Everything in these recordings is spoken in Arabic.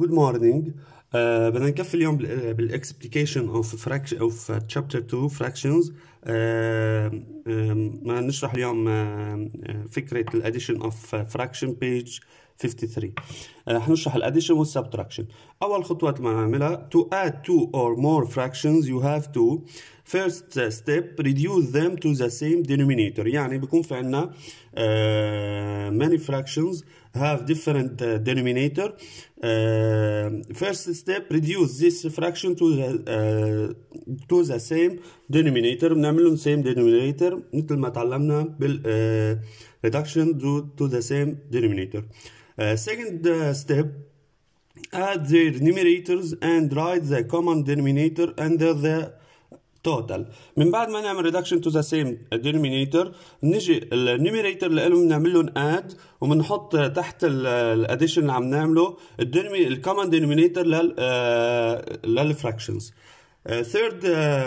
Good morning. بدنا نكفي اليوم explication of fraction of chapter 2 fractions. ما نشرح اليوم آه فكره الاديشن اوف فراكشن بيج 53 آه addition الاديشن subtraction. اول خطوه بنعملها to add two or more fractions you have to first step reduce them to the same denominator يعني بيكون في عندنا many fractions have different uh, denominator. Uh, first step, reduce this fraction to the, uh, to the same denominator. بنعمله same denominator مثل ما تعلمنا بال uh, reduction to, to the same denominator. Uh, second uh, step, add their numerators and write the common denominator under the توتال من بعد ما نعمل ريدكشن تو ذا سيم دينومينيتور نجي النيميريتور اللي لهم نعمل لهم اد وبنحط تحت الاديشن اللي عم نعمله الكومن دينومينيتور لل للفراكشنز ثيرد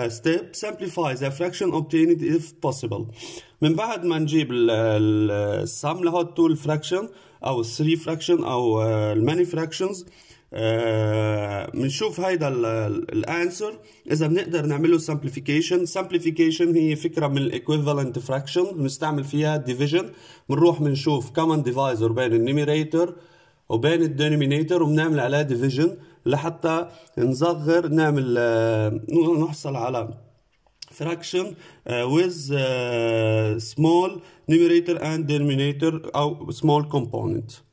ستيب simplify ذا فراكشن obtained اف بوسيبل من بعد ما نجيب السم لهود تو الفراكشن او الثري فراكشن او الماني فراكشنز uh, بنشوف آه، هيدا الانسر اذا بنقدر نعمل له سامبليفيكيشن سمبليفيكيشن هي فكره من الايكويفالنت فراكشن بنستعمل فيها ديفيجن بنروح بنشوف كومن ديفايزر بين النيميريتور وبين الدينومينيتور وبنعمل عليها ديفيجن لحتى نصغر نعمل آه، نحصل على fraction uh, with uh, small numerator and denominator أو small component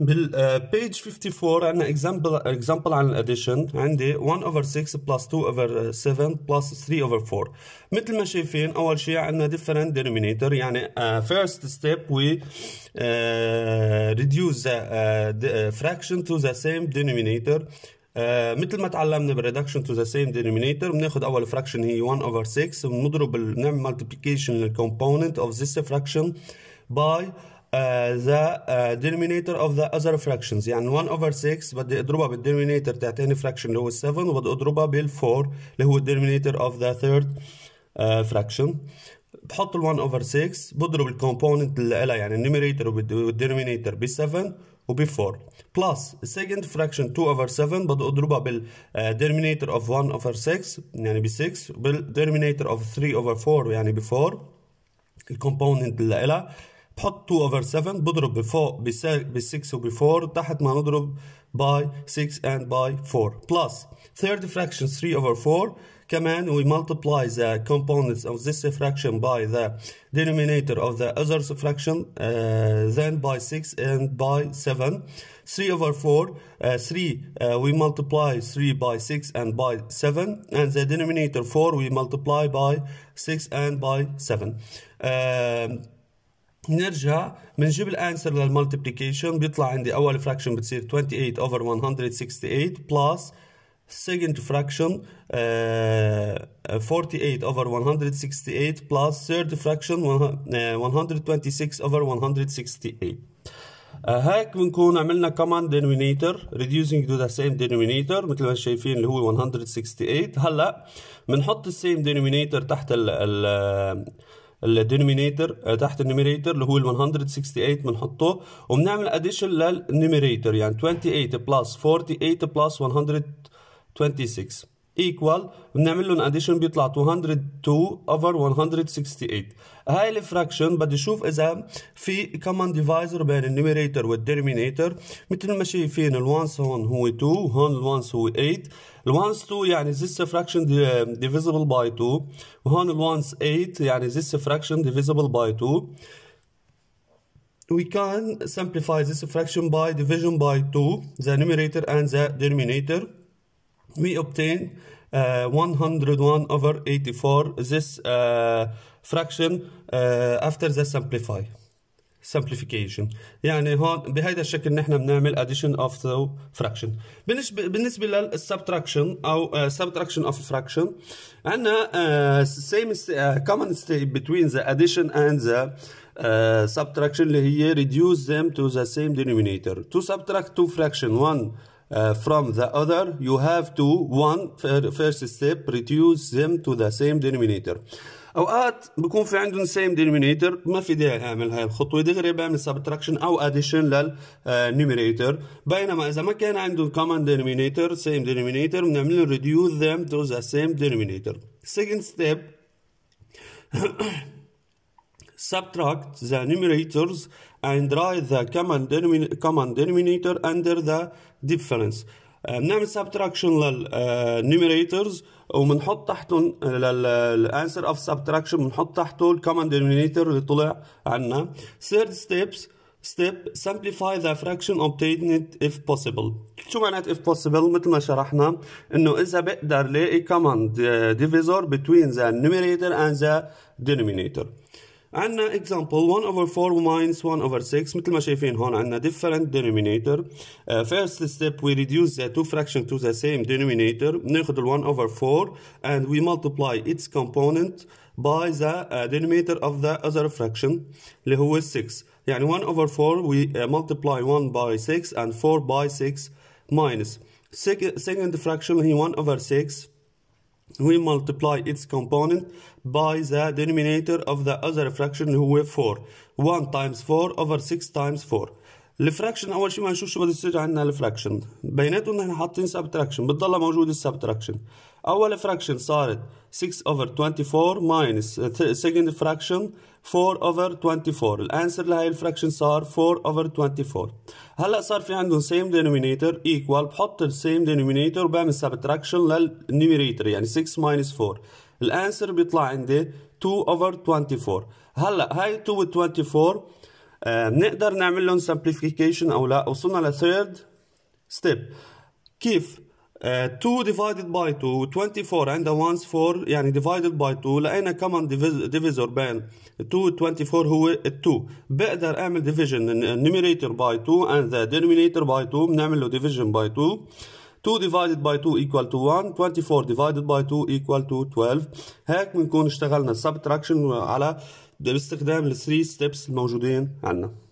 بالبيج 54 آه، عندنا اكزامبل اكزامبل عن الاديشن عندي 1 اوفر 6 بلس 2 اوفر 7 بلس 3 اوفر 4 مثل ما شايفين اول شيء عندنا ديفرنت دينومينيتور يعني فيرست ستيب وي ريديوس فراكشن تو ذا سيم دينومينيتور مثل ما تعلمنا بالريدكشن تو ذا سيم دينومينيتور بناخذ اول فراكشن هي 1 اوفر 6 بنضرب بنعمل مالتيبيكيشن للكومبوننت اوف ذيس فراكشن باي Uh, the uh, denominator of the other fractions يعني 1 over 6 بدي اضربها بالدينومينيتور تعطيني fraction اللي هو 7 وبدي اضربها بال 4 اللي هو الديرمينيتور of the third فراكشن uh, fraction بحط ال 1 over 6 بضرب الكومبوننت اللي لها يعني النيميريتور والديرمينيتور ب 7 وب 4 بلس السكند فراكشن 2 over 7 بدي اضربها بالديرمينيتور of 1 over 6 يعني ب 6 بالدينومينيتور of 3 over 4 يعني ب 4 الكومبوننت اللي لها بحط 2 over 7 بضرب before بال 6 وب 4 تحت ما نضرب by 6 and by 4 plus third fraction 3 over 4 كمان we multiply the components of this fraction by the denominator of the other fraction uh, then by 6 and by 7 3 over 4 uh, 3 uh, we multiply 3 by 6 and by 7 and the denominator 4 we multiply by 6 and by 7 um, نرجع بنجيب الانسر للمالتيبليكيشن بيطلع عندي اول فراكشن بتصير 28 اوفر 168 بلس سكند فراكشن 48 over 168 بلس ثيرد فراكشن 126 over 168 آه، آه، هيك بنكون عملنا كمان denominator ريديوسينج تو ذا سيم denominator مثل ما شايفين اللي هو 168 هلا بنحط السيم denominator تحت ال الدينومينيتر آه، تحت النيميريتر اللي هو ال 168 بنحطه وبنعمل اديشن للنيميريتر يعني 28 بلس 48 بلس 126 equal بنعمل لهم addition بيطلع 202 over 168 هاي الفراكشن بدي اشوف اذا في common divisor بين النيوميريتر والديرمينيتر مثل ما شايفين الوانس هون هو 2 هون الوانس هو 8 الوانس 2 يعني this fraction divisible by 2 وهون الوانس 8 يعني this fraction divisible by 2 we can simplify this fraction by division by 2 the numerator and the denominator we obtain uh, 101 over 84 this uh, fraction uh, after the simplify simplification يعني هون بهيدا الشكل نحن بنعمل addition of the fraction بالنسبة بالنسبة للsubtraction أو uh, subtraction of fraction عندنا uh, same uh, common step between the addition and the uh, subtraction اللي هي reduce them to the same denominator to subtract two fraction one Uh, from the other you have to one first step reduce them to the same denominator اوقات بكون في عندهم سيم denominator ما في داعي اعمل هاي الخطوه دغري بعمل سبتراكشن او اديشن للنيوميريتر بينما اذا ما كان عندهم كومن denominator سيم denominator بنعمل reduce ذم تو ذا سيم denominator second step subtract the numerators and write the common, denomin common denominator under the difference بنعمل subtraction للnumerators وبنحط تحتهم الانسر اوف subtraction بنحط تحته الكومن denominator اللي طلع عنا third steps step simplify the fraction obtained if possible شو معنات if possible مثل ما شرحنا انه اذا بقدر لاقي common divisor between the numerator and the denominator عندنا example 1 over 4 minus 1 over 6 مثل ما شايفين هون عندنا different denominator uh, first step we reduce the two fraction to the same denominator بناخذ ال 1 over 4 and we multiply its component by the uh, denominator of the other fraction اللي هو 6 يعني 1 over 4 we uh, multiply 1 by 6 and 4 by 6 minus second, second fraction هي 1 over 6 we multiply its component by the denominator of the other fraction اللي هو 4 1 times 4 over 6 times 4 الفراكشن اول شيء ما نشوف شو بده يصير عندنا الفراكشن بيناتهم نحن حاطين سبتراكشن بتضلها موجوده السبتراكشن اول فراكشن صارت 6 over 24 minus second fraction 4 over 24 الانسر لهي الفراكشن صار 4 over 24 هلا صار في عندهم same denominator equal بحط same denominator وبعمل subtraction numerator يعني 6 minus 4 الانسر بيطلع عندي 2 over 24 هلا هاي 2 و 24 بنقدر آه نعمل لهم simplification او لا وصلنا لثيرد ستيب كيف 2 ديفايدد باي 2 24 عندها وانس 4 يعني ديفايدد باي 2 لقينا كمان ديفيزور بين 2 24 هو 2 بقدر اعمل ديفيجن النيميريتور باي 2 اند ذا دينومينيتور باي 2 بنعمل له ديفيجن باي 2 2 divided by 2 equal to 1 24 divided by 2 equal to 12 هيك بنكون اشتغلنا subtraction على باستخدام ال 3 steps الموجودين عندنا